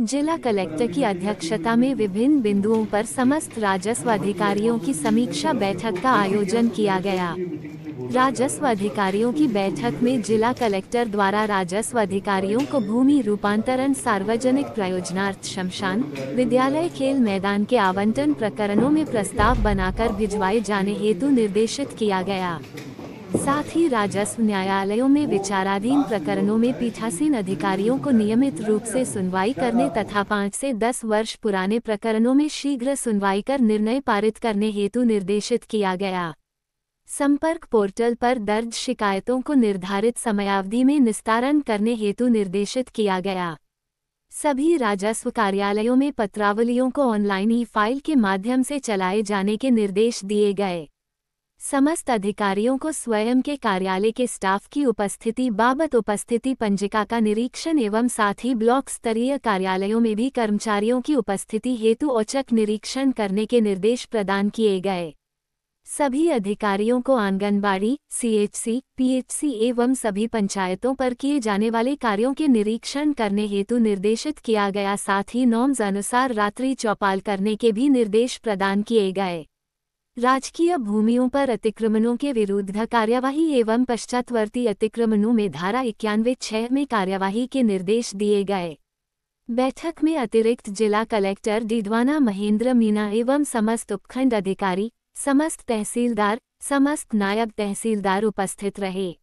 जिला कलेक्टर की अध्यक्षता में विभिन्न बिंदुओं पर समस्त राजस्व अधिकारियों की समीक्षा बैठक का आयोजन किया गया राजस्व अधिकारियों की बैठक में जिला कलेक्टर द्वारा राजस्व अधिकारियों को भूमि रूपांतरण सार्वजनिक प्रयोजनार्थ शमशान विद्यालय खेल मैदान के आवंटन प्रकरणों में प्रस्ताव बनाकर भिजवाए जाने हेतु निर्देशित किया गया साथ ही राजस्व न्यायालयों में विचाराधीन प्रकरणों में पीठासीन अधिकारियों को नियमित रूप से सुनवाई करने तथा पाँच से दस वर्ष पुराने प्रकरणों में शीघ्र सुनवाई कर निर्णय पारित करने हेतु निर्देशित किया गया संपर्क पोर्टल पर दर्ज शिकायतों को निर्धारित समयावधि में निस्तारण करने हेतु निर्देशित किया गया सभी राजस्व कार्यालयों में पत्रावलियों को ऑनलाइन ई फाइल के माध्यम से चलाए जाने के निर्देश दिए गए समस्त अधिकारियों को स्वयं के कार्यालय के स्टाफ की उपस्थिति बाबत उपस्थिति पंजिका का निरीक्षण एवं साथ ही ब्लॉक स्तरीय कार्यालयों में भी कर्मचारियों की उपस्थिति हेतु औचक निरीक्षण करने के निर्देश प्रदान किए गए सभी अधिकारियों को आंगनबाड़ी सीएचसी, पीएचसी एवं सभी पंचायतों पर किए जाने वाले कार्यों के निरीक्षण करने हेतु निर्देशित किया गया साथ ही नॉर्म्स अनुसार रात्रि चौपाल करने के भी निर्देश प्रदान किए गए राजकीय भूमियों पर अतिक्रमणों के विरुद्ध कार्यवाही एवं पश्चातवर्ती अतिक्रमणों में धारा इक्यानवे छह में कार्यवाही के निर्देश दिए गए बैठक में अतिरिक्त जिला कलेक्टर डिडवाना महेंद्र मीना एवं समस्त उपखंड अधिकारी समस्त तहसीलदार समस्त नायब तहसीलदार उपस्थित रहे